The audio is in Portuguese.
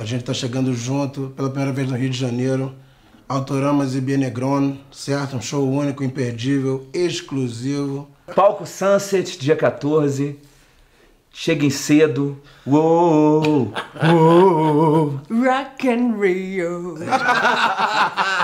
A gente está chegando junto pela primeira vez no Rio de Janeiro. Autoramas e Benegron, certo? Um show único, imperdível, exclusivo. Palco Sunset, dia 14. Cheguem cedo. Uou, uou. Rock and Rio.